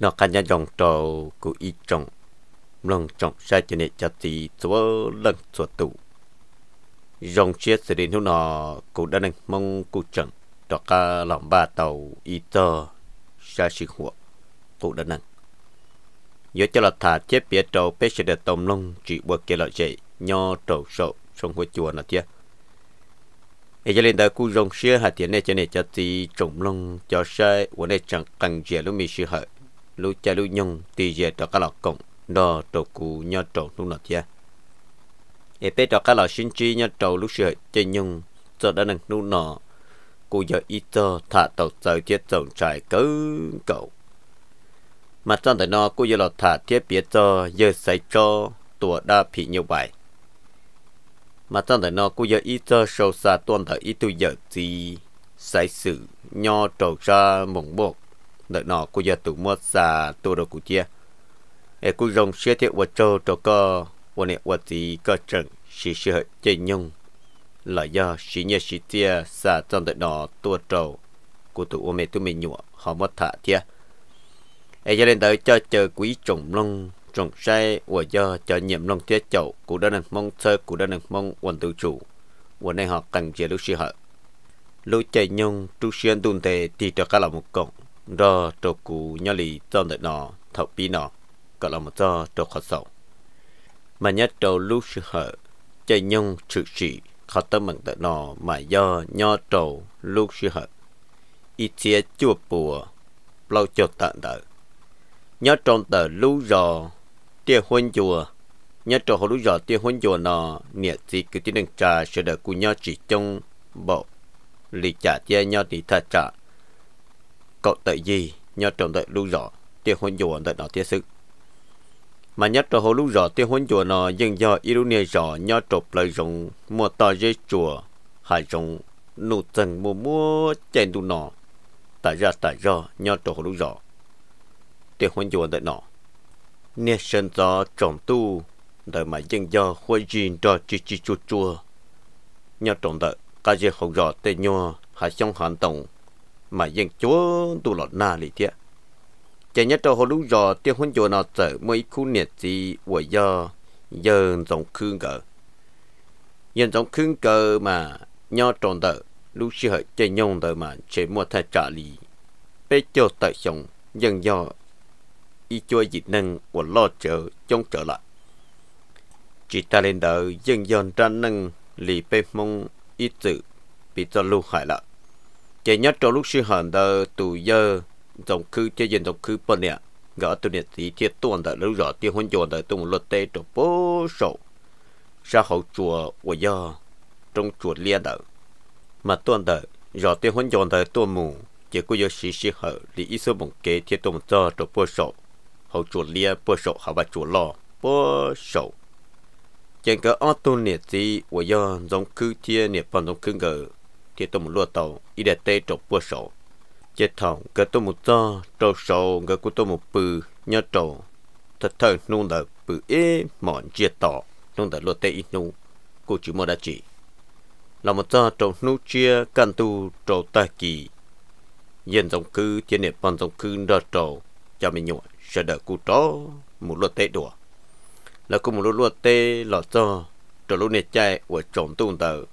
nó khá nhà dòng trầu của y trọng lòng trọng sai cho nên cho tí chúa lần chúa tụ dòng chia sẽ đến hôm nọ cụ đã đánh mong cụ chẳng đó cả lòng ba tàu y tơ sai sinh hộ cụ đã đánh nhớ cho là thả chết bia trầu bê sẽ được tôm lông trị bữa kia là dậy nho trầu sầu trong hội chùa nó tiếc ấy cho nên đã cụ dòng chia hạt tiền này cho nên cho tí trồng lông cho sai vấn đề chẳng cần gì lúc mình sư hợi lu cha lu nhung tì về cho các lọ cộng đó trổ cụ nhớ trổ lúc nọ chia ế bê cho các lọ sinh chi nhớ trổ lúc sửa chơi nhung cho đã nâng lúc nọ cụ giờ ít cho thả tàu sầu chết sầu trải cứ cậu mà trong thời nọ cụ giờ lọ thả thiết biết cho giờ xảy cho tùa đa phi nhiều bài mà trong thời nọ cụ giờ ít cho sâu xa tuần thời ít tu giờ gì xảy sự nho trầu ra mộng bột đợi nó cô giờ tụ mua xà tụ đồ cụ chia e cũng rồng xe thiệu vật trâu trò cơ vật nẹ vật gì cơ trận xì xì hợi chê nhung là do xì nhẹ xì tia xà trong đợi nó tụ trâu cụ tụ ô mẹ tụ mình nhụa họ mất thả tia e cho nên tới cho chờ quý trồng lông trồng say và do cho nhiệm lông tia chậu cụ đã nâng mong sơ cụ đã nâng mong quần tự chủ và nên họ cần chế lúc xì hợi lúc chạy nhung trú xuyên tuần thể thì cho cả là một cộng rồi trộn củ nhỏ lì trong đợt nọ thọc bí nọ còn là một do trộn khó sầu mà nhất trộn lúc sự hở chạy nhung sự sĩ khó tâm bằng đợt nọ mà do nho trộn lúc sự hở ít chia chua bùa lâu cho tận đợt nhớ trong tờ lú rò tia huân chùa nhớ trong hồ lú rò tia huân chùa nọ nhiệt gì cứ tiếng trà sẽ đợi cú nhớ chỉ trong bộ lịch trả tiền nhớ thì thật trả cậu tại gì nhờ trộm tại lưu rõ tiền huấn dùa tại đó tiết sự mà nhất là hồ lúc rõ tiền huấn dùa nó dân do Ironia rõ nhờ trộm lời rộng mua to dây chùa hải rộng nụ tần mua mua chèn đủ nọ tại ra tại do nhờ trộm hồ lúc rõ tiền huấn dùa tại nọ nè sơn gió trộm tu đời mà dân do huấn duyên cho chi chi chùa chùa nhờ trộm tại cái gì không rõ tên nhau hải xong hoàn tổng mà dân chúa tu lọt na lì thiệt chỉ nhớ cho họ lúc giờ tiếng hôn chùa nó sợ mấy khu nhiệt gì của giờ giờ dòng khương cờ dân dòng khương cờ mà nho tròn tờ lúc xưa hỡi chơi nhông tờ mà chế mua thay trả lì bê cho tại xong, dân do y chua dịch năng của lo chờ trong trở lại chỉ ta lên đời dân dân ra năng lì bê mong ít tự bị cho lưu hại lại chỉ nhất trong lúc sư hận đờ tù giờ tổng khứ chơi dân tổng khứ bên nè gỡ tụ nhiệt sĩ chia tuần đờ lúc rõ tiêu hôn chuồn đờ tụ một lột tê trộn bố sổ ra hậu chùa của do trong chùa lia đờ mà tuần đờ rõ tiêu hôn chuồn đờ tuần mù chỉ có do sĩ sư hở lý ý số bổng kế chia tuần cho trộn bố sổ hậu chùa lia bố sổ hả bà chùa lo bố sổ chẳng có ô tô nhiệt sĩ của do giống khứ chia nhiệt phần giống khứ gỡ thì tôi một lúa tàu y để tê trộn bùa sổ chết thòng cái tôi một do trâu sổ cái của tôi một bự nhớ trộn thật thơ nung đợt bự ế mòn chia tỏ nung đợt lúa tê ít nung cô chỉ mua đã chỉ là một do trộn nung chia căn tu trộn ta kỳ yên dòng cư thiên nệp bằng dòng cư đợt trộn cho mình nhụa sẽ đợi cô chó một lúa tê đùa là cô một lúa tê lọ do trộn lúa nè chạy của trộn tung đợt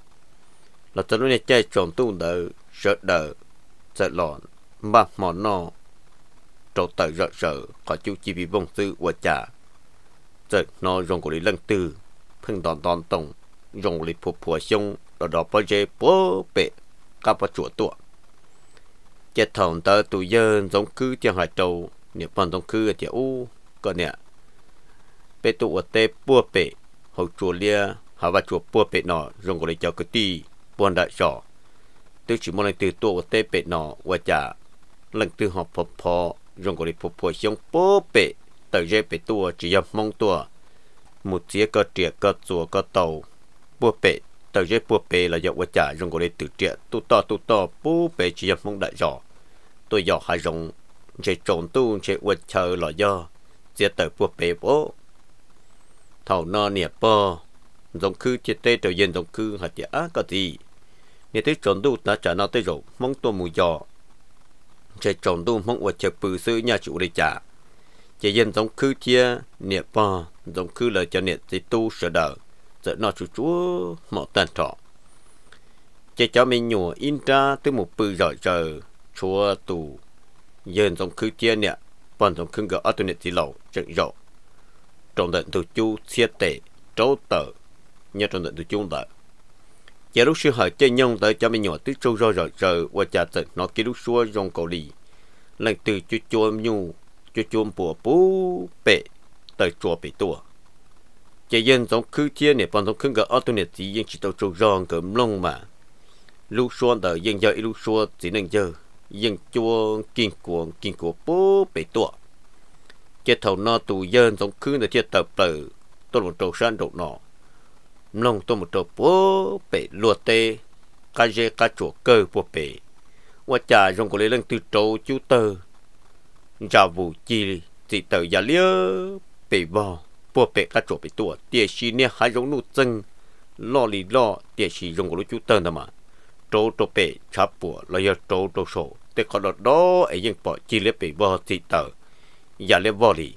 là tớ nói này chơi trộm tu đỡ sợ đỡ sợ lòn ba mỏ no trộm tờ sợ sợ có chú chi bị bông sư và trả sợ nó rong của lý lăng tư phân đòn đòn tổng rong lý phụ phụ xông đó đó bao giờ bố bệ các bà chúa tuộng chết thòng tớ tù dân giống cứ chẳng hải trầu nếu bọn giống cứ thì u có nè bê tụ ở tê bùa bệ hậu chùa lia hà và chùa bùa bệ nọ rong của lý cho cái tì bọn đã cho tôi chỉ muốn lên từ tổ tê bệ nọ và chả lần từ họp phò phò dùng gọi phò phò xong bố bệ tới dây bệ tua chỉ dám mong tua một chiếc cơ trịa cơ chùa cơ tàu bố bệ tới dây bố bệ là dọc và chả dùng gọi từ trịa tu to tu to bố bệ chỉ dám mong đại sọ tôi dọ hai dùng chỉ trộn tu chỉ vật chờ là do chế tới bố bệ bố thầu nọ nè bờ giống cứ chế tê trở dân giống cứ hạt chế á cái gì 你对种都那在那对肉蒙多木药，这种都蒙我这不是伢主的家，这人总去天捏吧，总去了叫捏这都舍得，在那处处莫单吵。这叫 mình nhỏ in ra từ một bự rồi giờ chúa tù dân trong cứ tiên nè bọn trong cứ ở tụi nè thì lâu trận rộ trong đợt tụi chú xe tệ trâu tờ nhớ trong đợt tụi chú đợt giờ lúc xưa họ chơi nhông tới cho mình nhỏ tức trâu rồi rồi rồi và cha tự nó kia lúc xưa dòng cầu đi lần từ chú chua nhu chú chua bùa bú bệ tới chua bệ tua giờ dân giống cứ chia này bọn giống cứ gỡ auto này thì dân chỉ tàu trâu rong cỡ lông mà lúc xưa tới dân giờ lúc xưa chỉ nên giờ dân chua kinh cuồng kinh cuồng bú bệ tua chết thầu nó tù dân giống cứ là chết tập tử tôi muốn trâu san đột nọ ลงตัวมุตัวปัวเปลัวเตกาเจกาจัวเกอปัวเปว่าจ่ารงกุเลยเตื่นงตัวโตจูเตอจ่าบูจีจิเตอร์ยาเลี้ยเปบอปัวเปกาจัวไปตัวเตี้ยชีเนี่ยหายรงนู่จึงล่อลีล่อเตี้ยชีรงกุลจูเตอร์นะมาโตโตเปชับปัวลอยโตโจโฉแต่ขอดดอไอยังปอจีเล็บไปบอติเตอรอย่าเลี้ยบอลี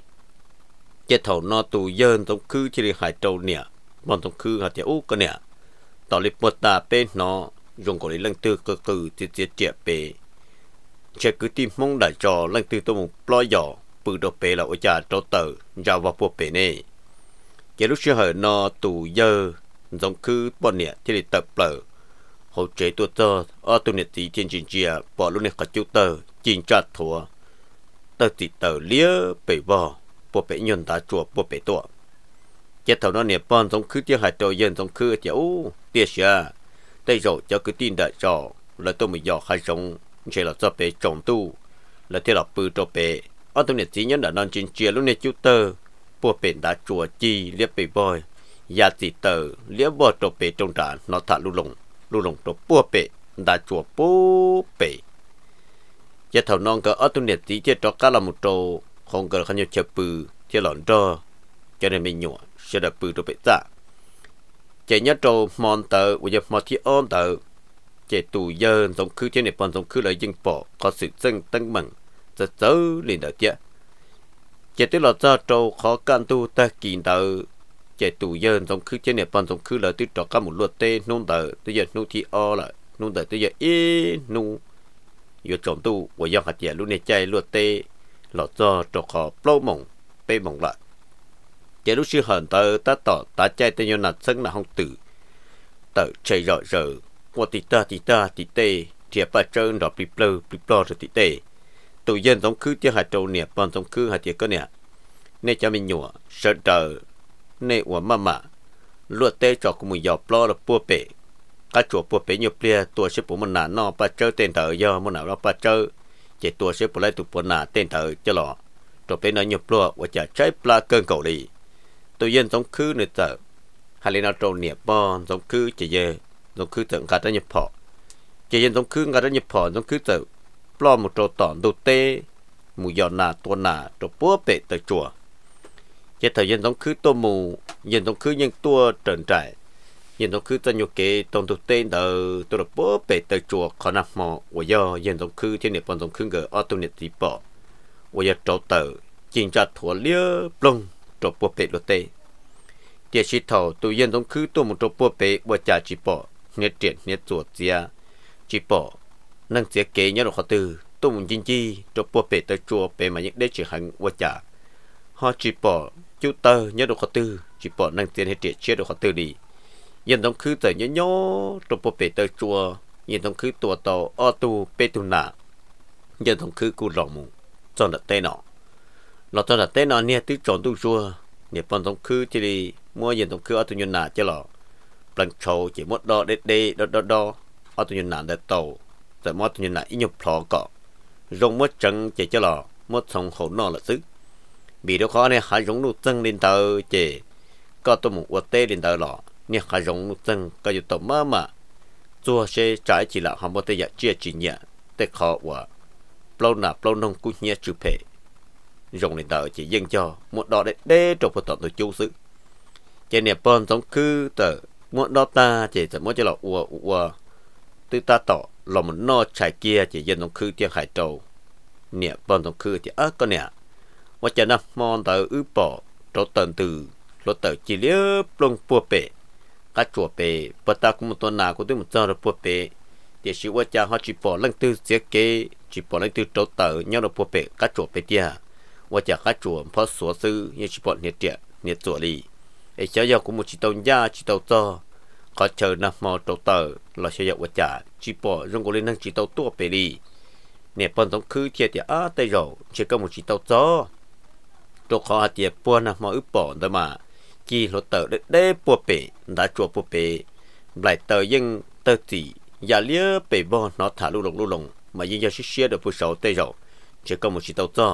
เจ้าเถานอตูเยินต้องคือจีหายโจเนี่ย bọn tổng khư họ chịu cái nè tao lấy bột ta bê nó dùng cái lăng tư cơ cử thì chết chết bê, chế cứ tìm mong đại cho lăng tư tôi muốn lo dò bự đồ bê là ôi cha trâu tờ giao vào bộ bể nè chế lúc xưa hở nó tù dơ giống cứ bọn nè thì để tập lờ hỗ chế tôi tơ ở tụ nè tí thiên chính chia bỏ luôn nè cả chú tờ chính trả thua tờ tí tờ lia bể bò bộ bê nhân đã chùa bộ bê tuột chết thầu nó nè bọn giống cứ tiếc hại trời dân giống cứ chéo tiếc xa đây rồi cho cứ tin đại cho là tôi mới dò hai sống chỉ là do bé trồng tu là thế là bự cho bé ở tôi nè chỉ nhớ là non chín chia lúc nè chú tơ bùa bền đã chùa chi liếc bề bòi ya chỉ tờ liếc bò cho bé trong trả nó thả lù lồng lù lồng cho bùa bể đã chùa bố bể giờ thầu non cơ ở tôi nè chỉ chết cho cá là một trâu không cần là khăn nhau chập bự chỉ lòn trơ cho nên mình nhua sẽ được bự được bị ta chỉ nhớ trâu mòn tờ bây giờ mà thì ôm tờ chỉ tù giờ giống cứ trên này bọn giống cứ lại dân bỏ có sự dân tăng mừng sẽ sớ liền đợi chứ chỉ tức là do trâu khó can tu ta kỳ tờ chỉ tù giờ giống cứ trên này bọn giống cứ lại tức trọ cả một luật tê nôn tờ bây giờ nôn thì o lại nôn tờ bây giờ ý nôn vừa trộm tu bây giờ hạt dẻ luôn này chạy luật tê lọt do trâu khó plau mộng bê mộng lại chế lúc sư hờn tờ ta tỏ ta chạy tên nhau nạt sân là hông tử tờ chạy rõ rỡ qua tì ta tì ta tì tê thiệp bà trơn đó bị plơ bị plơ rồi tì tê tụi dân giống cứ chia hạt trâu nè bọn giống cứ hạt tiệt cơ nè nè cha mình nhủa sợ đờ nè ủa mà mà luật tê cho cũng mùi dọc plơ là bùa bể các chùa bùa bể nhiều plea tụi sẽ bùa mình nà nó bà trơ tên thờ do mà nà nó bà trơ chỉ tụi sẽ bùa lại tụi bùa nà tên thờ cho lọ rồi bên nó nhiều plơ và chả trái plơ cơn cầu đi ัวเย็นสงคือเนี่ยจะฮาเลนาโตเนียปอนสงคือเจเยสงคือเจะการได้เนยพอเจเย็นสงคือการได้เนยพอสงคือตจอปลอมมุโตต่อนดูเตมุยอนาตัวนาตัวปัวเปะตัวจัวจะเถอเย็นสงคือตัวมูเย็นสงคือยังตัวเตินใจเย็นสงคือจะโยเกตตนดูเตเดอตัวปัวเปะตัวจัวขอนับหมอวยอเย็นสงคือที่เนียปอนสงคือเกอออตุเนียตีปอวยอโจเตอจริงจัดถั่วเลี้ยปลง trộn bùa bể lô tê địa chỉ thầu tụi dân trong khứ tụi một trộn bùa bể bùa trả chỉ bỏ nghe triển nghe chuột chia chỉ bỏ năng chia kế nhớ được họ từ tụi một chi trộn bùa bể tới chùa bể mà những đế chỉ hành bùa trả họ chỉ bỏ chú tơ nhớ được họ từ chỉ bỏ năng chia hết triển chia được họ từ đi dân trong khứ tới nhớ nhớ trộn bùa bể tới chùa dân trong khứ tụi tàu o tu bê tu nà dân trong khứ cù lò mù cho nó tê nọ lọ cho là tên nó nè tứ chọn tu chua nè phần tổng khứ thì đi mua gì tổng khứ ở tụi nhân nà chứ lọ bằng trầu chỉ một đo đê đê đo đo đo ở tụi nhân nà để tàu tại mua tụi nhân nà ít nhục lọ cọ rong mất chân chỉ chứ lọ mất sòng khổ nọ là sức vì đâu khó nè hãy giống nụ chân lên tàu chỉ có tôi một quạt tê lên tàu lọ nè hãy giống nụ chân có gì tàu mơ mà chua xe trái chỉ là họ mua tê dạ chia chỉ nhẹ tê khó quá lâu nà lâu nông cũng nhẹ chụp hệ rộng này tờ chỉ dân cho một đó để đê trộn một tổng tổ chú sự chế nè bọn trong cư tờ một đó ta chỉ chỉ mỗi cho là ua ua tư ta tỏ là một no trái kia chỉ dân trong cư tiếng hải trầu nè bọn trong cư thì ớt con nè và chờ năm mòn tờ ư bỏ trộn tần từ lột tờ chỉ liếp plong bùa bể cá chùa bể và ta cũng một tuần nào cũng tôi một giờ là bùa bể thì sự qua cha họ chỉ bỏ lăng tư sẽ kế chỉ bỏ lăng tư trộn tờ nhau là bùa bể cá chùa bể tia ว่าจะกระจวมเพราะสัวซื้อยังชิบอนเนเตียเนี่ตสัวลีไอ้เจ้ายากุมุจิตองยาจิตเอาจอขอเชิญนะมอตเตอร์เราเชียวว่าจิปอรงกุลินังจีเตาตัวเปรีเนี่ยปอนต้องคือเทียเดียอาเตยอเชกมุจิเตาจอตัวขออาเตียปัวนะมออุปอนดมากีรถเตอร์ได้ปัวเปย์ดาจัวปัวเปย์ไหลเตอยังเตอตีอย่าเลี้ยเปบอนอถาลูกลงลุกลงมายิ่งยาชิเชียเดผู้สาวเตยอเชกมุจิเตาจอ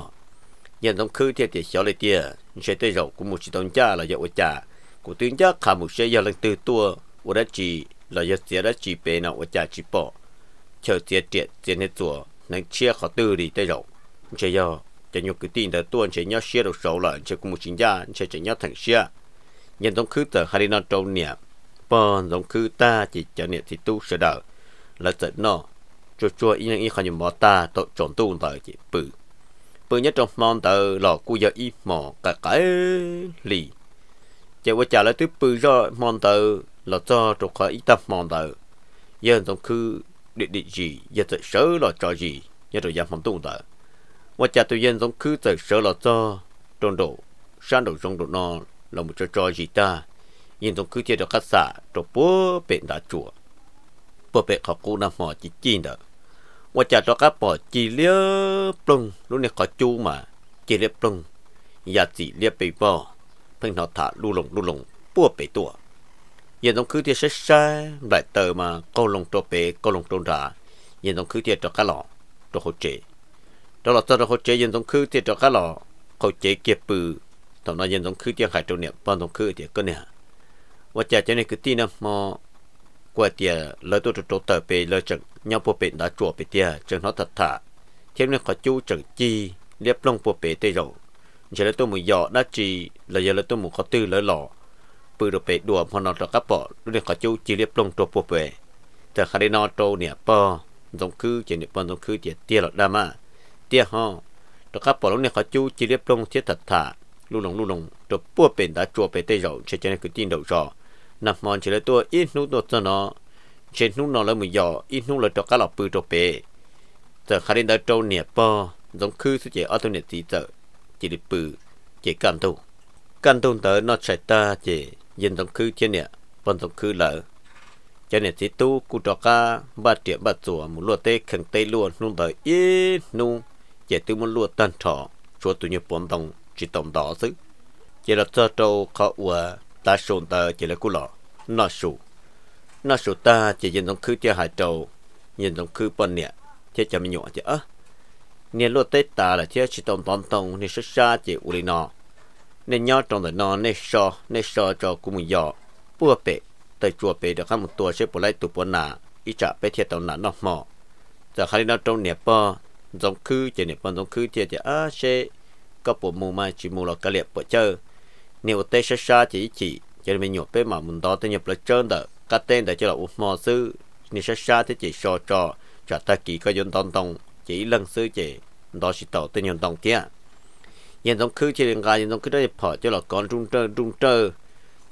ยังต้องคือเทียบเลี่เตียใช้เต้เรากูมุชิตองจ้าเราจะวกาจ้ากูตื่นจ้าขามุเชียร์ลังตือตัววัดจีเราจะเสียรัจีเป็นเอาว่าจ้าจีปอเชื่เสียเจียเสียในตัวนั่งเชี่ยขอตื่นดีเต้เราใช้ย่อจะยกกูตื่นแต่ตัวใช้ย่อเชี่ยเราเสาหลังใช้กุมชิจ้าใช้จะย่อถังเชี่ยยังต้องคือแต่ฮารินอโตเนียปอนต้องคือตาจิตจะเนี่ยที่ตู้เสด็จเราจะนอจู่ๆอีนั่งอีขันยมบอตาตกจนตู้ตาอจีปื้ bự nhất trong mòn tờ lò cu giờ y mò cả cái lì chạy qua trả lại tiếp bự do mòn tờ là cho trục khỏi ít tập mòn tờ giờ trong khu địa địa gì giờ tự sớ là cho gì giờ rồi giảm phòng tung tờ qua trả tự nhiên trong khu tự sớ là cho trôn độ sang độ trong độ nó là một trò cho gì ta nhưng trong khu chia được khách sạn trục bố bệnh đã chùa bố bệnh học cô nam mò chỉ chi đó ว่าจะตัวกระปอจีเลี้ยปลุงลูกเนี่ยขอจูมาจีเลี้ยปลุงอย่าจีเลี้ยไปบ่เพิ่งเราถาลูลงลูลงปั้วไปตัวยังต้องคือที้เช่ไหลเตอมาก็ลงตัวเปก็ลงตัวถายังต้องคือที่ตัวกระหล่อตัวโคเจตัวหล่อตัวโคเจยังต้องคือที่ตัวกระหล่อโคเจเก็บปืนตอนนั้นยังต้องคือที่ขายตัวเนี่ยป้อนต้องคือเทียก็เนี่ยว่าจะจะเนี่ยคือทีนะมอวาเตียเลยตัวตัวเตอไปเลยจังยอปัวเป็นดาจัวไปเตียจังนอทัดถาเทียมเนี่ยขอจู้จังจีเลียบลงปัวเป็นเตยงเฉลยตัวมือหยอดาจีเลยเฉลยตัวมือขอตื้อเลยหล่อปืนเราเป็นดวมพอนอนตะกับปอดเนี่ยขอจู้จีเลียบลงตัวปัวเป็นแต่คารินอโตเนี่ยปอตรงคือเจนี่ปอตรงคือเตียเตียหลอดดามาเตียห่อตะกับปอดเนี่ยขอจู้จีเลียบลงเทียทัดทถาลู่หลงลู่หลงตัวปัวเป็นดาจัวไปเตยงเฉลยเนี่ยคือตีนเดาจอ nằm mòn chỉ là tua ít nút đột cho nó trên nút nó là mùi giỏ ít nút là cho cá lọc bự cho bể giờ khai đến đã trâu nè po giống khư suy chế ở tôi nè tí giờ chỉ đi bự chỉ cần tu cần tu tới nó chạy ta chỉ dân giống khư trên nè bọn giống khư lỡ cho nên chỉ tu cụ cho cá ba triệu ba chùa một lúa tê khẩn tê luôn, nung tới ít nút chỉ tu một lúa tan trọ chúa tu như bốn đồng chỉ tổng đó chứ chỉ là cho trâu khó ua ตาส่งตาเจริญกุหลอนาสูนาสูตาเจะยินต้องคือเจะหายโจยินต้องคือปนเนี่ยเจจะไม่หยุดจะเนี่ยลวดเตตาละเจชิตองตอนตองในสุชาเจอุลีนอเนี่ยยอดตรงแต่นอนในชอในชอจอกุมยอปัวเปแตจัวเปเดข้ามตัวเชปุไลตุปนาอิจะไปเทียตองนา้นนอหมอจาะคารินอตรงเนี่ยปอต้องคือเจเนี่ยปอต้องคือเจจะอะเชก็ปวมูมาจิมูลกะเลียปวดเจอ nếu tê sa sa chỉ chỉ cho nên mình nhộp bê mà mình đó tên nhập là chân đỡ các tên để cho là út mò sư nếu sa sa thì chỉ so cho trả ta kỳ có dân tông tông chỉ lần sư chỉ đó chỉ tàu tên nhân tông kia nhân tông khứ chỉ liên cái nhân tông khứ đó nhập họ cho là con trung trơ trung trơ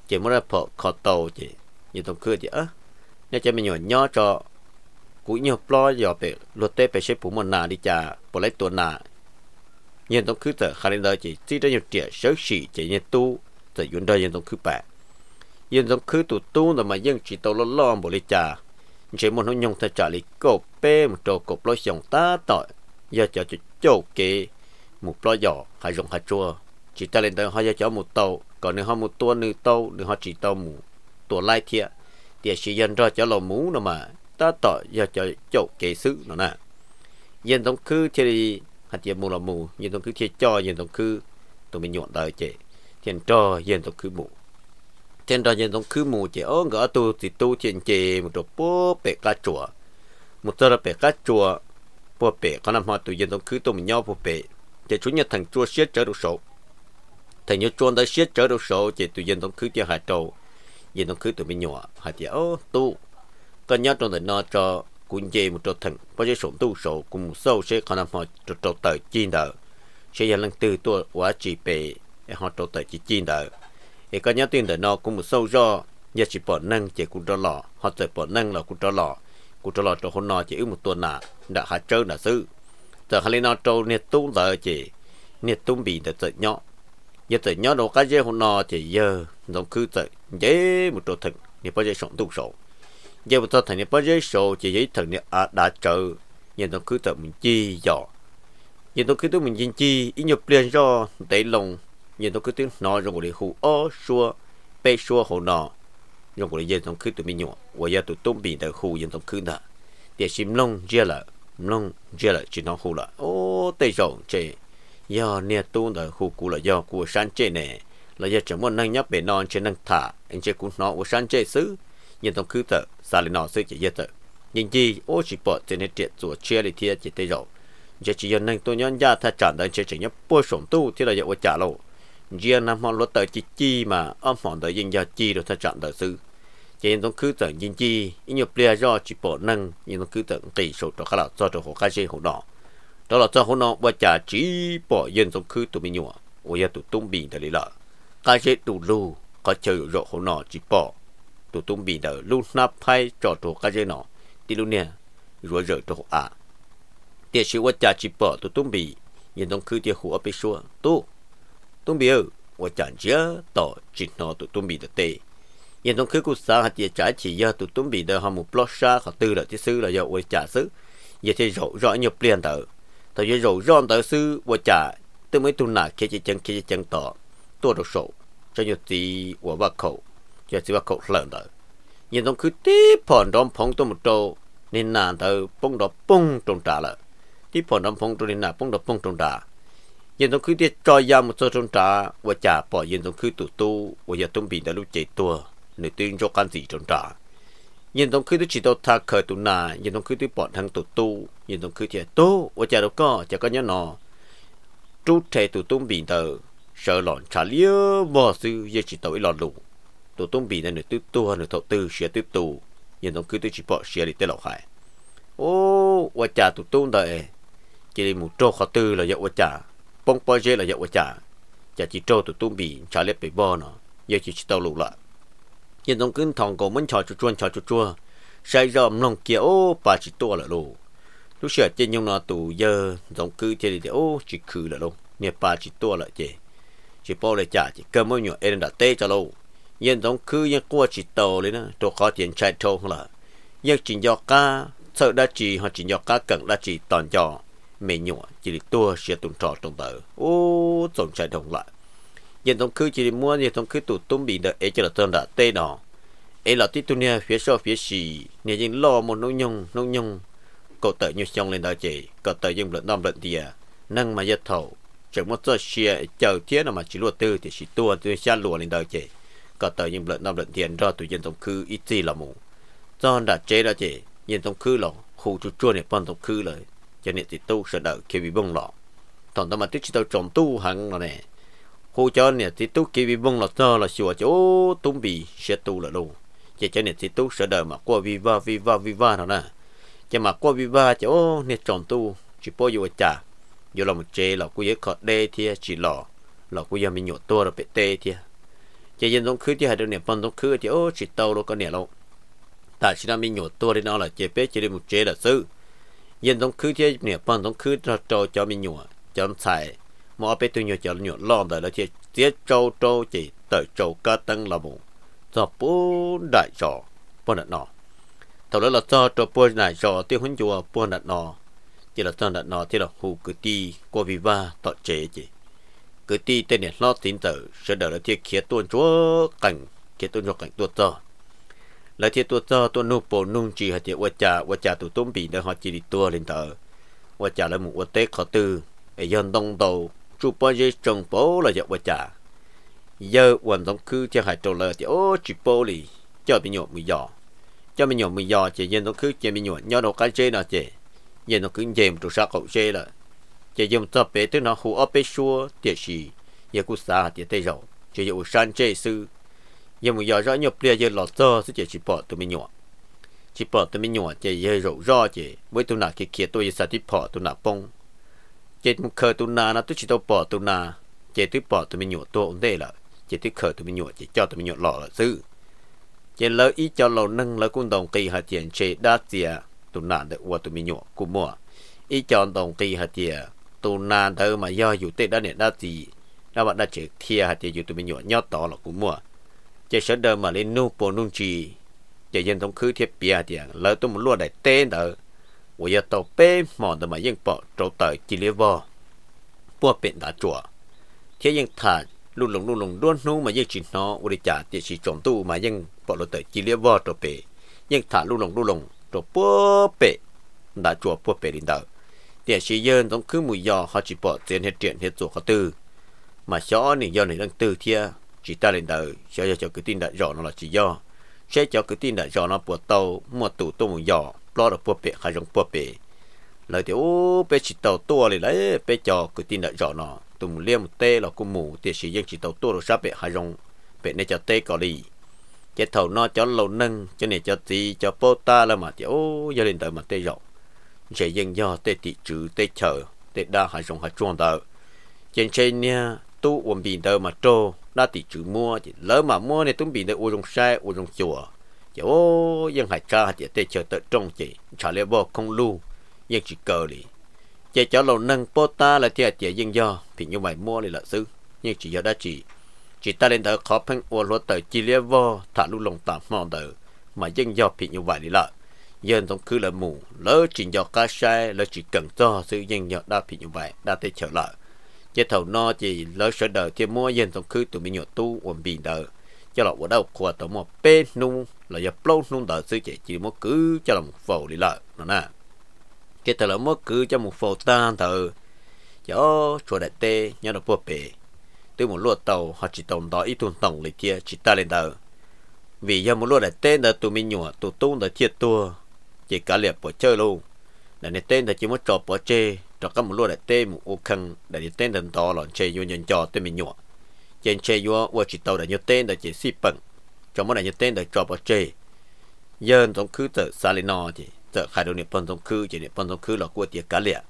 chỉ muốn là họ khó tàu chỉ nhân tông khứ chỉ á nên cho mình nhộp nhỏ cho cũng nhộp lo dọp bê luật tê phải xếp phụ một nà đi chà bỏ lấy tuần nà nhân tổng cứ tờ khả năng đó chỉ chỉ ra nhiều trẻ sớm chỉ chỉ nhân tu tờ yun đó nhân tổng cứ bạ nhân tổng cứ tụ tu là mà dân chỉ tàu lo lo bộ lịch trà chỉ muốn nó nhung thay trả lịch cột bê một trầu cột lo sòng ta tội giờ cho chỉ chỗ kê một lo giỏ hay dùng hay chua chỉ ta lên tới họ giờ cho một tàu còn nếu họ một tua nửa tàu nếu họ chỉ tàu một tua lai thiệt thì chỉ dân ra cho lò mú nó mà ta tội giờ cho chỗ kê sự nó nè dân tổng cứ thì hạt chế mù là mù nhưng tổng cứ chế cho nhưng tổng cứ tụi mình nhuận đời chế thiên cho nhưng tổng cứ mù thiên cho nhưng tổng cứ mù chế ô ngỡ tu thì tu thiên chế một đồ bố bể cá chùa một tờ là bể cá chùa bố bể có năm hoa tụi nhưng tổng cứ tụi mình nhau bố bể chế chủ nhật thằng chua siết trở đồ sổ thằng nhớ chuôn đã siết trở đồ sổ chế tụi nhưng tổng cứ chế hạt trầu nhưng tổng cứ tụi mình nhỏ hạt chế ô tu có nhớ trong đời nó cho cũng dễ một trò thần, bao giờ sống tu sổ cũng sâu sẽ còn làm họ trò trò tờ chín đỡ sẽ dành lần tư tua quá chỉ bề họ trò tờ chỉ chín đỡ thì có nhớ tiền đỡ nó cùng một sâu do giờ chỉ bỏ năng chỉ cùng trò lọ họ chỉ bỏ năng là cùng trò lọ cùng trò lọ trò hôn nó chỉ ước một tuần nà đã hạt trâu nà sư giờ hai nó trâu nhiệt tu lợ chỉ nhiệt tu bị để tự nhọ, giờ tự nhọ đâu cái gì hôn nó chỉ giờ giống cứ tự dễ một trò thần, thì bao giờ sống tu sổ giờ tôi thành bao giờ sổ, chỉ giấy thần này à đã chờ nhìn tôi cứ tự mình chi dọ nhìn tôi cứ tự mình chinh chi ít nhiều tiền cho tệ lòng nhìn tôi cứ tự nói rồi để hù ô xua bê xua hồ nọ nhưng tôi dân tôi cứ tự mình nhọ và giờ tôi tôm bị tại hù dân tôi cứ nè để xin long chia là long chia là chỉ nó hù là ô tệ rộng chê do nè tôi đã hù cũ là do của sáng chê nè là giờ chẳng muốn năng nhấp bề non trên năng thả anh chê cũng nó của sáng chê xứ nhưng tổng khứ tờ xa lên nó sư chỉ dễ tờ nhưng chi ô chỉ bỏ trên hết tiệt rùa chia lì thiệt chỉ tê rồi giờ chỉ dân năng tôi nhon ra thay chọn đơn chỉ chỉ nhớ bôi sủng tu thì là dễ trả lâu giờ năm họ lót tờ chỉ chi mà âm hòn tờ dân gia chi được thay chọn đời sư chỉ nhìn tổng khứ tờ nhìn chi ít nhiều bia do chỉ bỏ năng nhìn tổng khứ tờ kỳ số đó khá là do cho hồ khai sinh hồ đó đó là do hồ nọ và trả chỉ bỏ dân tổng khứ tụi mình nhua ôi giờ tụi tung bình thì lì lợ cái chết đủ lưu có chơi rộ hồ nọ chỉ bỏ tụ tung bị đỡ lúc nắp phải cho trò cái gì nọ đi lúc nè rồi rồi trò à tiền sự vật trả chỉ bỏ tụ tung bị nhìn trong khứ tiền hùa bị xua tu tung bị ơi vật trả chưa tỏ chỉ nó tụ tung bị được tệ nhìn trong khứ cụ xã hạt tiền trả chỉ giờ tụ tung bị đỡ họ một plot xa họ tư là chứ sư là giờ vật trả sư giờ thì rõ rõ nhập liền tờ tờ giờ rõ rõ tờ sư vật trả tôi mới tu nà kia chỉ chân kia chỉ chân tỏ tôi được sổ cho nhiều tí vật bác khẩu giờ chỉ bắt cậu lợn đó nhìn đồng cứ tí phòn đom phong tôi một trâu nên nàn thờ bông đỏ bông trồng trà lợ tí phòn đom phong tôi nên nàn bông đỏ bông trồng trà nhìn đồng cứ tí cho ra một số trồng trà và trà bỏ nhìn đồng cứ tụ tu và giờ tôi bị đã lúc chạy tua nên tôi cho can gì trồng trà nhìn đồng cứ tí chỉ đâu tha khởi tụ nà nhìn đồng cứ tí bỏ thằng tụ tu nhìn đồng cứ tí tu và trà đâu có chả có nhớ nọ trút thề tụ tung bị thờ sợ lọn trả lia bỏ sư giờ chỉ tàu ít lọt lụt tổ bì này nửa tiếp tua nửa thọ tư xia tiếp tù nhìn nó cứ tôi chỉ bỏ xia đi tới lọc hải ô quả trà tổ tôm đợi chỉ đi một trâu khó tư là dậu quả trà bông bò dê là dậu quả chả chỉ trâu tổ tôm bì chả lép bị bò nó giờ chỉ chỉ tàu lụ lại nhìn nó cứ thòng cổ muốn trò chua chua trò sai ròm lòng kia ô bà chỉ tua là lù lúc xưa trên nhung nó tù giờ giống cứ chơi đi thì chỉ khử là lù nè bà chỉ tua là chè chỉ bao lại trả chỉ cơm mỗi nhỏ em đã tê cho lâu yên giống cứ yên qua chỉ tàu lên nữa tôi khó tiền chạy thâu không là yên chỉ nhỏ cá sợ đã chỉ họ chỉ nhỏ cá cần đã chỉ toàn cho mẹ nhọ chỉ được tua sẽ tụng trò trong tờ ô tổng chạy đồng lại yên giống cứ chỉ mua yên giống cứ tụ tung bị đợi ấy cho là tên đã tê đó ấy là tí tụi nè phía sau phía xì nhà dân lo một nông nhung nông nhung cậu tự như xong lên đó chị cậu tự dùng lợn năm lợn tìa nâng mà giật thầu chẳng một giờ xe chờ thiết mà chỉ lúa tư thì chỉ tua tôi xa lúa lên đó chị ก็เตยยิงเปลือนน้ำเปลือนเทียนรอตุยเย็นสมคืออีซี่ละหมูจอนดัดเจดัดเจเย็นสมคือหลอคู่จุดจ้วนเนี่ยป้อนสมคือเลยจะเนี่ยติดตู้เสด็จเควีบงหลอตอนต้องมาติดชิตจอมตู้หังเราเนี่ยคู่จอนเนี่ยติดตู้เควีบงหลอจอนละชัวโจ้ตุ้มบีเสียตู้ละลูกจะจะเนี่ยติดตู้เสด็จมากว่าวีว่าวีว่าวีว่าเท่านั้นจะมากว่าวีว่าจะโอ้เนี่ยจอมตู้ chỉ bố yêu chả, yêu lòng chế là cô ấy khó đê thia chỉ lò, là cô ấy mình nhổ tua rồi bị tê thia chỉ dân giống khứ chỉ hai đứa nè bọn giống khứ chỉ ô chỉ tàu luôn con nè luôn tại chỉ làm mình nhổ tua đi nó là chế bé chỉ đi một chế là sư dân giống khứ chỉ nè bọn giống khứ cho cho cho mình nhổ cho xài mà ở bên tôi cho nhổ lon rồi là chỉ chế trâu trâu chỉ tới trâu cá tăng là một cho bốn đại trò bốn đại nọ thầu đó là cho cho bốn đại trò tiêu hướng chùa bốn đại nọ chỉ là cho đại nọ thì là hù cứ đi qua vì ba tọt chế chỉ cứ đi tên này nó tin tờ sẽ đỡ là thiệt kia tuôn chúa cảnh kia tuôn chúa cảnh tuôn tờ là thiệt tuôn tờ tuôn nung bổ nung chỉ hạt địa qua trà qua trà tụi tôm bị để họ chỉ đi tua lên tờ qua trà là một qua tết khó tư ở dân đông đầu chú bao giờ trồng bố là giờ qua trà giờ hoàn toàn cứ cho hai trâu lợn thì ô chỉ bố lì cho bị nhộn mì giò cho bị nhộn mì giò chỉ dân nó cứ chỉ bị nhộn nhau đâu cái chế nào chỉ dân nó cứ dèm trụ sao cậu chế là chỉ dùng tập bể tới nó hú ấp bể xua tiệt gì giờ cú xa tiệt tây rồi chỉ giờ san chơi sư giờ một giờ rõ nhập bia giờ lọt tơ sẽ chỉ chỉ bỏ tụi mình nhọ, chỉ bỏ tụi mình nhọ, chỉ yêu rượu rõ chỉ với tụi nào kia kia tôi sẽ tiếp bỏ tụi nào bông chỉ một khờ tụi nào nó tôi chỉ tôi bỏ tụi nào chỉ tôi bỏ tụi mình nhọ, tôi ổn đây là chỉ tôi khờ tụi mình nhọ, chỉ cho tụi mình nhọ lọ là sư chỉ lỡ ý cho lầu nâng lỡ cũng đồng kỳ hạt tiền chế đa tiền tụi nào để qua tụi mình nhọ, cũng mua ý cho đồng kỳ hạt tiền ตูนานเธอมาย่ออยู่เตด้านเนี่ยด้าจีด้าวัดด้าเจเทียหาเจอยู่ตัวเป็นหยดยอดต่อหรอกกูมั่วจะเชิดเดิมมาเล่นนู่ปนนุ่งจีเจเย็นต้องคือเทียบเปียเดียงแล้วตัวมันลวดได้เต้นเดวััเเต่่่าาปหนนนดดยยงงงจลลลล็ทีถ้วนนนนู้มายี่งอุริจจ่าาเียชอมมตู้งะ我要到北忙的嘛，用包找到几粒包，不变大做。天用它ย龙路龙า弄ล用่ nó ล的家也是种土嘛，用包落到几粒包找北，用它路龙路龙找不北，大做不北领导。để sĩ dân trong cứ mùi giò họ chỉ bỏ tiền hết chuyện hết ruột họ tư mà chó này do này đang tư thia chỉ ta lên đời cho cho cho cái tin đại rõ nó là chỉ do sẽ cho cái tin đại rõ nó bỏ tàu mua tủ tô mùi giò lo được bùa bể hay rong bùa bể lời thì ô bé chỉ tàu tua này đấy bé cho cái tin đại rõ nó tụi mù liêm tê là cũng mù tiền sĩ dân chỉ tàu tua rồi sắp bể hay rong bể này cho tê có đi cái thầu nó cho lâu nâng cho này cho gì cho bô ta là mà thì ô gia đình đời mà tê rộng chế dân do tê tị chữ tê chở tê đa hải dùng hải chuông đỡ trên trên nha tu uống bình đỡ mà trô đa tị chữ mua chỉ lỡ mà mua này tung bình đỡ uống sai xe chùa chỉ ô dân hải cha chỉ tê chở tớ trong chỉ trả lẽ bỏ không lưu dân chỉ cờ đi chế cháu lầu nâng bô ta là thiệt chế dân do thì như vậy mua lại là sư nhưng chỉ do đa chỉ chỉ ta lên đỡ khó phanh uống lúa tờ chỉ lẽ vô thả lu lòng tạm mong đỡ mà dân do thì như vậy đi lại dân tổng cứ là mù lỡ chỉ nhỏ cá sai lỡ chỉ cần to sự dân nhỏ đa phi như vậy đa tê trở lại chế thầu no chỉ lỡ sở đời thêm mua dân tổng cứ tụi mình nhỏ tu ổn bình đời cho là ở đâu của tổng một bê nu là giờ lâu nu đời sự chỉ chỉ mua cứ cho là một phổ đi lại, nó nè chế thầu là mua cứ cho một phổ tan thờ cho chùa đại tê nhớ là bùa bể từ một lúa tàu họ chỉ tổng đó ít tuần tổng lịch kia chỉ ta lên đời vì giờ một lúa đại tê là tụi mình nhỏ tụi tu là thiệt tua chỉ cả liệt bỏ chơi luôn để nên tên là chỉ muốn trò bỏ chơi trò các một lúa để tên một ô khăn để đi tên đần to lòn chơi vô nhận trò tên mình nhọ trên chơi vô qua chỉ tàu để nhớ tên để chỉ xì bằng cho mỗi để nhớ tên để trò bỏ chơi dân trong khứ tự xa lên nọ thì tự khai đồ niệm phân trong khứ chỉ niệm phân trong khứ là của tiệt cả liệt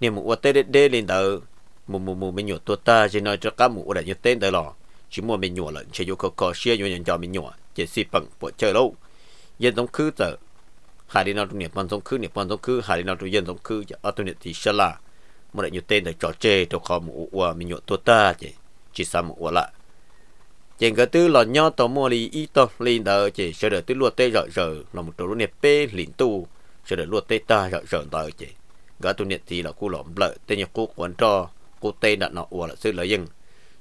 niệm một ô tên đê lên đầu mù mù mù mình nhọ tua ta chỉ nói cho các một ô để nhớ tên để lò chỉ mua mình nhọ lận chơi vô khó khó xia vô nhận trò mình nhọ chỉ xì bằng bỏ chơi lâu dân trong khứ tự hà đi nào tụi nhiệt bằng giống khứ nhiệt bằng giống khứ hà đi nào tụi dân giống khứ ở tụi nhiệt thì sẽ là một đại nhiều tên là trò chơi trò khó mũ ua mình nhộn tua ta chỉ chỉ sao một ua lại chèn cái thứ là nho tò mua lì ít to liền đờ chỉ sẽ đợi tư lúa tê rợ rợ là một chỗ lúa nhiệt pê liền tu sẽ đợi lúa tê ta rợ rợ đờ chỉ cái tụi nhiệt thì là cú lỏm lợi tên nhiều cú quấn trò cú tê đã nọ ua là sư lợi dân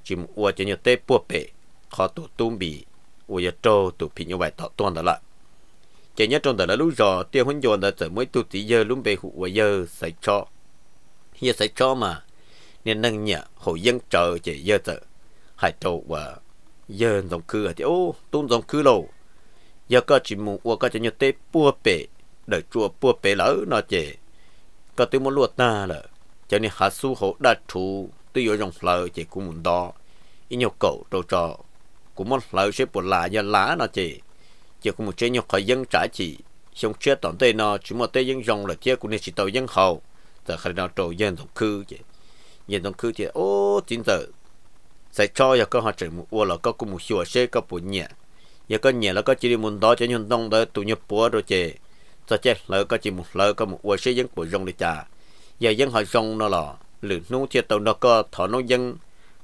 chỉ một ua chỉ nhiều tê bùa bể khó tụ tung bị ua giờ trâu tụ phi như vậy tọ toàn đó lại chỉ nhớ trong đời là lúc giờ tiêu huấn dồn là chỉ mới tu tỷ giờ lúc về hụ giờ sạch cho giờ sạch cho mà nên nâng nhẹ hồ dân chờ chỉ giờ chờ hải trâu và giờ dòng cư à, thì ô tung dòng cư lâu giờ có chỉ muốn qua có chỉ nhớ tê bùa bể đợi chùa bùa bể lỡ nó chỉ có tôi muốn luộc ta là cho nên hạ su hộ đa chủ tôi vô dòng lỡ chỉ cũng muốn đó ít nhiều cậu đồ trò cũng muốn lỡ sẽ buồn lại giờ lá nó chỉ chỉ có một chế nhục khỏi dân trả chỉ xong chết toàn tây nó chúng mà tây dân rong là chết của nên chỉ tàu dân hậu tại khai nào trầu dân tổng khư vậy dân tổng khư thì ô tin giờ sẽ cho giờ có họ chỉ một ô là có cũng một sửa xe có bốn nhẹ giờ có nhẹ là có chỉ đi muốn đó cho nhân đông đó tụi nhập búa rồi chứ giờ chết lỡ có chỉ một lỡ có một ô xe dân của rong để trả giờ dân họ rong nó là lửa nung chết tàu nó có thọ nông dân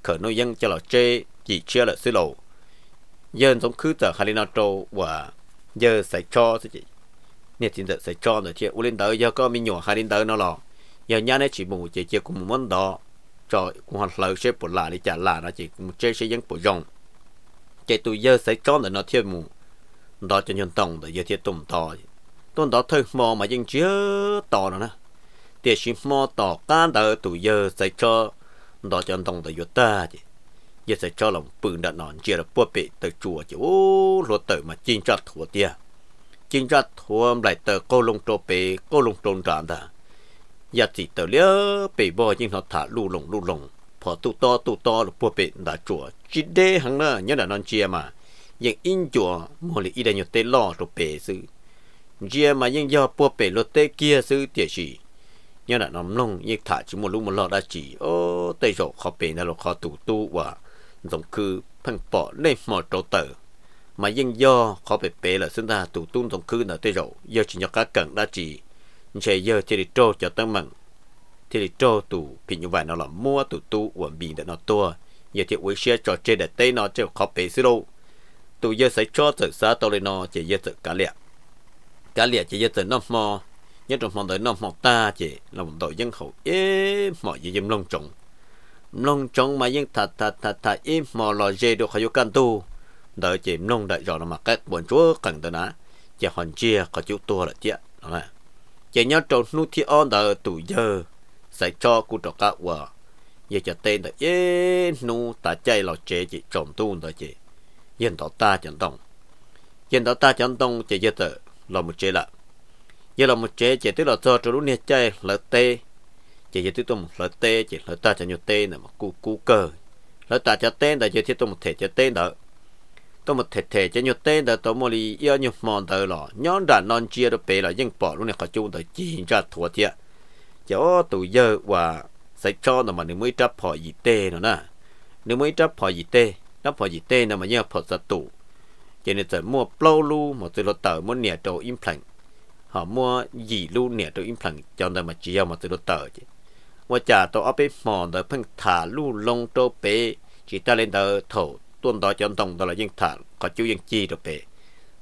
khởi nông dân cho là chê chỉ chia là xí lộ giờ giống cứ giờ khai nó trâu và giờ sẽ cho thế chị nên thì giờ sẽ cho rồi chị u lên tới giờ có mình nhỏ khai lên tới nó lò giờ nhà này chỉ một chị chị cũng muốn đó cho cũng hoặc là sẽ bỏ lại để trả lại đó chị, một chơi sẽ vẫn bỏ rong chị tụi giờ sẽ cho rồi nó thêm mù đó cho nhân tổng rồi giờ thì tụm to tụm đó thôi mò mà vẫn chưa to nữa nè tiền xin mò to cá đời tụi giờ sẽ cho đó cho nhân tổng rồi ta chị giờ sẽ cho lòng bừng đã nón chia là bố bị từ chùa chứ ô lúa tử mà chinh chặt thua tia chinh chặt thua lại từ cô lông trô bị cô lông trôn rạn ta giờ chỉ từ lứa bị bò nhưng họ thả lù lồng lù lồng họ tu to tu to là bố bị đã chùa chỉ để hằng nữa nhớ là nón chia mà nhưng in chùa mua lì ít đây nhiều tê lo rồi bể sư chia mà nhưng do bố bị lô tế kia sư tiệt chỉ nhớ là nằm lông nhưng thả chỉ một lúc một lọ đã chỉ ô tê rồi khó bể là khó tủ tu và giống cứ thằng bỏ lên mò trâu tờ mà yên do khó bể bể là sinh ra tụ tung giống cứ là tê rộ giờ chỉ nhọc cá cẩn đã chỉ sẽ giờ thì trâu cho tăng mừng thì trâu tụ thì như vậy nó là mua tụ tu uổng bình để nó tua giờ thì uống xe trò chơi để tê nó chơi khó bể xí đâu giờ sẽ cho tự xa tao lên nó chỉ giờ tự cá liệt cá liệt chỉ giờ tự nó mò nhất trong mong tới nó mò ta chỉ là một đội dân khẩu ế mọi gì dâm lông trồng nông trống mà yên thật thật thật thật im mò lò dê được khai can tu đợi chị nông đại rõ là mà cách bọn chúa cần tới ná chị hòn chia có chịu tua là chia đó là chị nhớ trộn nút thi on đợi tủ giờ sẽ cho cụ trọ cả vợ giờ cho tên đợi yên nu ta chạy lò chế chị trộn tu đợi chị yên đó ta chẳng đồng yên đó ta chẳng đồng chị giờ tự là một chế là giờ là một chế chị tức là cho trộn nu nè chạy là tê chỉ cho tôi tục một lời tê chỉ lời ta cho nhiều tê nữa mà cú cú cờ lời ta cho tên là chỉ tiếp tôi một thể cho tên đó tôi một thể thể cho nhiều tên đó tôi mới yêu nhiều món đó lọ nhón đã non chia được bể là nhưng bỏ luôn này khó chung đó chỉ ra thua thiệt chỗ tôi giờ và sẽ cho nó mà nếu mới chấp họ gì tê nữa nè nếu mới chấp họ gì tê chấp họ gì tê nữa mà nhớ họ sát tụ cho nên giờ mua plau lu mà từ lọ tờ mua nè trâu implant họ mua gì lu nè trâu implant cho nên mà chỉ mà từ lọ tờ chứ ว่าจะตัวเอาไปหมอนเดเพิ่งถ่าลู่ลงตัวเปจีตาเลนเดอร์ถูต้นดอจนตรงตัวยิ่งถ่าก็จิ้วยิ่งจีตัวเป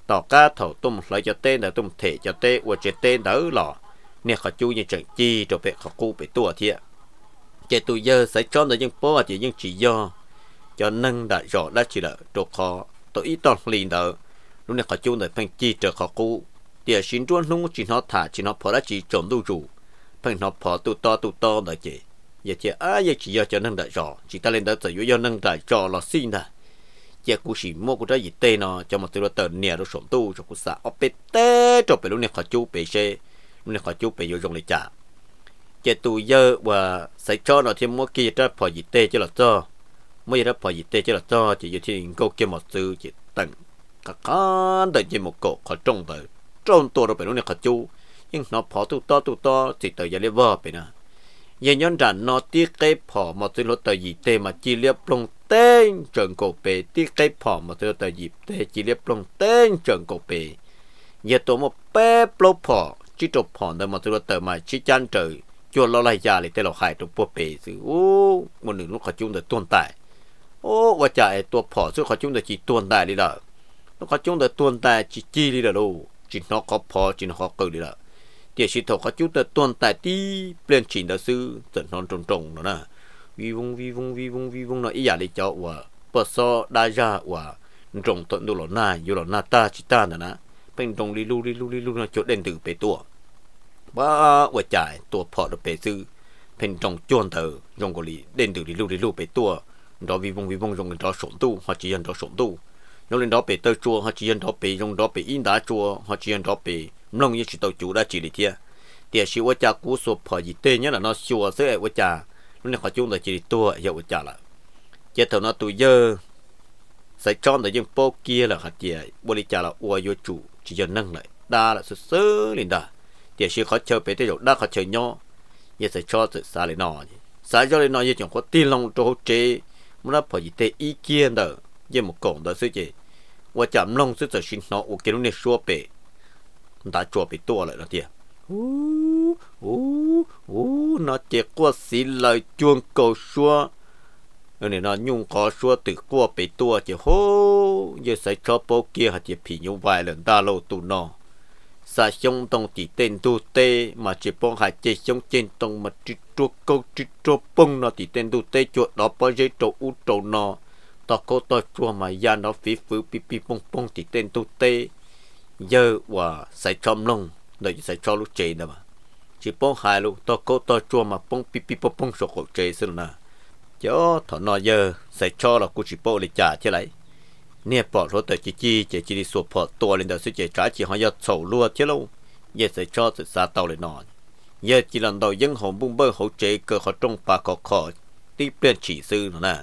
ต่อก้าถูตุ้มเลยจะเต้นเดอตุ้มเทจะเต้ว่าจะเต้นเดอหล่อเนี่ยเขาจิ้วยิ่งจังจีตัวเปเขากู้ไปตัวเทียเจตุเยอใส่จอนเดอยิ่งป้อจียิ่งจีย่อ cho nâng đã rõ đã chỉ là đồ khó tôi ít tọt liền đó lúc này có chú này phanh chi trở khó cũ địa xin chuôn lúc chỉ nó thả chỉ nó phở đã chỉ trộm đủ chủ phần nó phở tụ to tụ to đó chị giờ chị à giờ chị giờ cho nâng đại rõ chị ta lên đó tự do nâng đại rõ là xin nè à. chị cũng chỉ mua của trái gì tê nó cho một tụi tờ nè nó sổm tu cho cô xã ở bên tê cho bên lúc này khỏi chú bê xe lúc này khỏi chú bê vô dùng lại trả chị tu giờ và sẽ cho nó thêm mua kia trái phở gì tê cho là cho mua gì đó phở gì tê cho là cho chị giờ thì cô kia một sư chị tặng các con đợi chị một cổ khỏi trông tới trông tôi đâu bên lúc này khỏi chú ยังนอพอตุ่ตอตุ่ตอจิตเตยเลวไปนะยันย้อนดันนอตีเก็บพอมาตุลตยีเตมาจีเลียปลงเต้นจังกเปที่เก็บพอมาตุลตยีเตจีเลียปลงเต้นจังกเปยเยตัวมาเป๊ะปลพอจิตจบพอเดมาตุลเตมาจีจันเตอจวนเราลายยาเลยแต่เราหายตัวปวเปสือโอ้มันหนึ่งลูกขจุนเดต้วตายโอ้ว่าจะไอตัวพอซื้อขจุนเดจีต้วตายลีละลูกขจุนเดต้วตายจีจีลีละลูกจีนอกขพอจีนอกเกลีละเจ้าชิโตเขาจุดแต่ต้นแต่ที่เปลี่ยนชินเดซือจนนอนตรงๆนะนะวิวงวิวงวิวงวิวงเนาะอียาลเจ้าวะปะซอได้จาวะตรงต้นดูหล่อน้าอยู่หล่อน้าตาชิตานะนะ เป็นตรงลิลูลิลูลิลูนะจุดเด่นถือไปตัว ว่าว่าจ่ายตัวพอตัวไปซื้อเป็นจงจวนเธอจงกุลีเดินถือลิลูลิลูไปตัวรอวิวงวิวงจงกันรอสมดุเขาจียันรอสมดุ nó lên đó bị tơ chua họ chỉ ăn đó bị dùng đó bị in đá chua họ chỉ ăn đó bị nông như chỉ tàu chủ đã chỉ đi thia tiền sĩ quá cha cú số phở gì tê nhớ là nó chua sẽ quá cha lúc này họ chung là chỉ đi tua giờ quá cha là chế thầu nó tụi dơ sai chọn là dân po kia là hạt chè bố đi cha là ua vô chủ chỉ dân nâng lại đa là sơ sơ lên đà tiền sĩ khó chơi bị tê rồi đa khó chơi nhau giờ sai cho sự xa lên nọ sai cho lên nọ giờ chẳng có tin lòng trâu chế muốn là phở gì tê ý kiến đâu giờ một cổng đó suy chị và chậm long suy sợ xin nó ok lúc này xua bể đã chua bể tua lại nó tiền u u u nó chỉ qua xí lời chuông cầu xua nên nó nhung có xua từ qua bể tua chỉ hô giờ sẽ cho bố kia hạt chỉ phì vài lần ta lâu tụ nó sa sông tông chỉ tên tu tê mà chỉ bông hạt chỉ sông trên tông mà chỉ chua câu chỉ chua bông nó chỉ tên tu tê chuột đó bao giấy trâu u trâu nó to cô to chua mà ya nó phí phứ pi pi bông bông thì tên tu tê giờ và sai chom lông đợi sai cho lúc chế đó mà chỉ bông hai lúc to cô to chua mà bông pi pi bông bông sọc chế xin là, chó thọ nọ giờ sai cho là cô chỉ bông để trả thế này, nè bỏ lúa tới chỉ chi chỉ chỉ đi sụp bỏ tua lên đó sẽ chỉ trả chỉ họ giờ sầu lúa thế lâu giờ sai cho sẽ xa tàu lên nọ giờ chỉ lần đầu dân hồn bung bơ hậu chế cơ họ trong bà cọ cọ tiếp lên chỉ sư nữa nè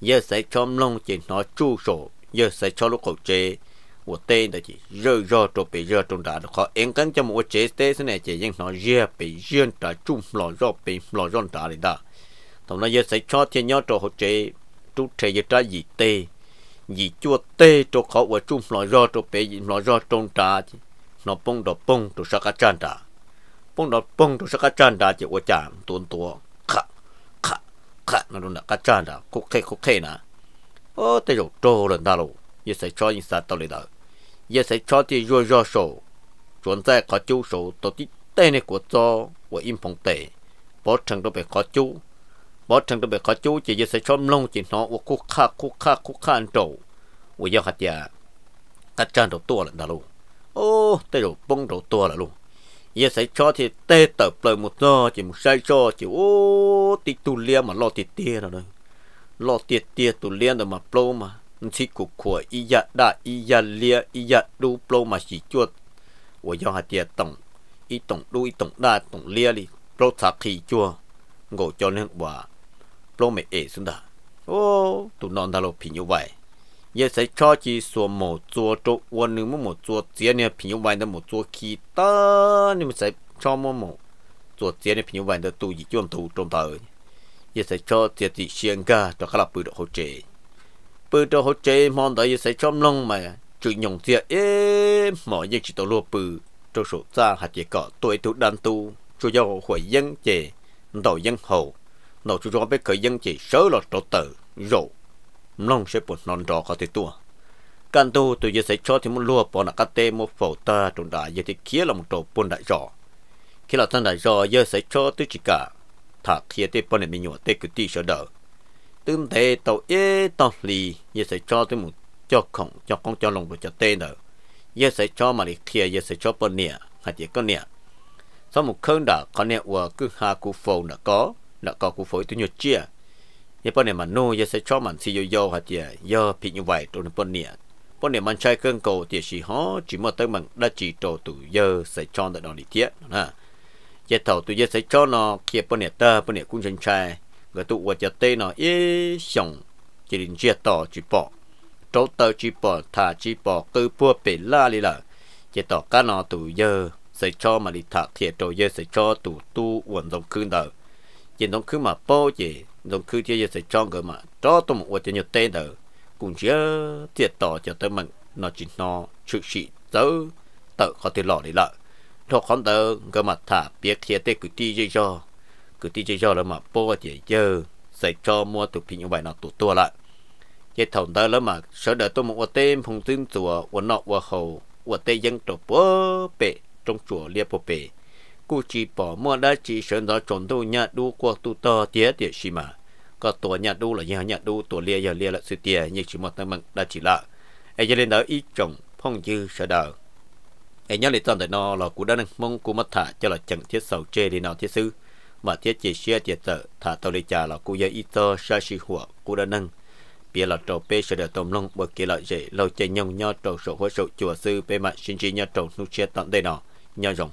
giờ sẽ cho long chỉ nói chu sổ giờ sẽ cho lúc khẩu chế của tên là chỉ rơ rơ trộn bị rơ trộn đã được khó em cắn cho một chế tê thế này chỉ nhưng nói rơ bị rơ đã chung lò rơ bị lò rơ đã đấy đã tổng nói giờ sẽ cho thiên nhau trộn khẩu chế chú thầy giờ ra gì tê gì chua tê trộn khó của chung lò rơ trộn bị lò rơ trộn đã nó bông đỏ bông trộn sắc cá chan đã bông đỏ bông trộn sắc cá chan đã chỉ của chàng tuôn tuôn ขะนั่นละกัจจานะคุกเข่คุกเข่นะโอ้แต่ยูโตจรนั่นลูยี่สิบช้อนยิ่งใสตัวเลยดละยี่สิบช้อนที่ยั่วยั่วสูดจวนใจขอจู้สูดตัวที่เต้นในกุ้จ้อว่ยอินพงเต้ปอดทั้งตัวไปขอจู้ปอดทั้งตัวไปขอจู้จะยี่สิบช้อนลงจีนหัวว่าคุกข้าคุกข้าคุกข้าอันโจว่าอยากหัดยากัจจานตัวตัวนั่นลูโอ้แต่ยูปงตัวตัวละลูงยใส่ชอที่เตะเตบเปลยหมดเจมใส่ชอจีโอ้ติดตุเลียมาลอติดเตี้ยเลยลอติดเตี้ยตุเลียนเดมาปลมามันชิกขวอียาได้อียาเลียอียาดูปลมาสีจวดว่ายอหาเตียตงอีตงดูอีตงได้ตงเลียลิปลสักีจวงูจเนียงว่าปลไม่เอ๋สุดาโอ้ตุนอนทารกผิวไว也是超级说某做做，我能某某做这呢，朋友玩的某做其他，你们在超某某做这呢，朋友玩的都一样都中到，也是超这的先个，这个啦不着好 chơi，不着好 chơi，忙的也是超弄嘛，就用这诶，某也是到落不，就手账还结个对头单都，主要会应这，到应后，那主要被可应这少了多得肉。lòng sẽ bột non đỏ có thể tua căn tu tôi giờ sẽ cho thì muốn lúa bò nạc tê một phẩu ta trong đại giờ thì kia là một tổ bồn đại rõ khi là thân đại rõ giờ sẽ cho tôi chỉ cả thả kia tê bồn này mình nhỏ tê cứ tí sợ đỡ tương thế tàu ế tàu lì giờ sẽ cho tôi một cho không cho con cho lòng của cho tê nữa giờ sẽ cho mà đi kia giờ sẽ cho bồn nè hạt chỉ có nè sau một cơn đã có nè và cứ hà cú phẩu đã có đã có cú phẩu tôi nhột chia ยี่ปุ่นเนี่ยมันนู่ยังใช้ชอบมันซีโยโย่ฮะเจียย่อผิดยังไหวตัวญี่ปุ่นเนี่ยปุ่นเนี่ยมันใช้เครื่องโกเตียชีฮอจีมอเตอร์มันได้จีโตตุย่อใช้ชอนแต่ดอกดิเทียนะยี่เท่าตุย่อใช้ชอนเนาะเขียปุ่นเนี่ยเตอร์ปุ่นเนี่ยกุ้งชันชัยก็ตุว่าจะเตเนาะเอ๊ะส่งจีดินเจียต่อจีปอโตเตอร์จีปอถาจีปอคือพวกเป็นล่าเลยล่ะยี่ต่อกันเนาะตุย่อใช้ชอนมาลิถาเทียโตย่อใช้ชอนตุตุอ้วนตรงคืนเด้อ chỉ đồng cứ mà bao chỉ đồng cứ chỉ sẽ chọn cái mà cho tôi một cái nhiều tên đó cũng chưa tiệt tỏ cho tới mình nó chỉ nó chịu sĩ tớ tự có thể lọ đi lợ cho con tớ cái mà thả biết thì tê cứ đi cho cứ đi cho là mà bao chỉ giờ sẽ cho mua tụ pin như vậy nó tụ tua lại cái thằng tớ là mà sợ đợi tôi một cái tên phong tin chùa của nọ của hầu của tây dân trộn bố bể trong chùa liệp bố bể cụ chỉ bỏ mua đã chỉ sơn đó trộn đâu nhà đu qua tu to tía tía xì mà có tổ nhà đu là nhà nhà đu tổ lia nhà lia là sự tía như chỉ một tâm bằng đã chỉ lạ ai cho nên đó ít trồng phong dư sợ đờ ai nhớ lại toàn thể nó là cụ đã nâng mong cụ mất thả cho là chẳng thiết sầu chê đi nào thiết sư mà thiết chỉ xe tiệt tờ thả tàu đi trà là cụ giờ ít to sa xì hùa cụ đã nâng bia là trầu bê sẽ được tôm lông bậc kia là dễ lâu chơi nhông nho trầu sổ hoa sổ chùa sư bê mạng sinh chỉ nho trầu nu chia tận đây nọ nho rồng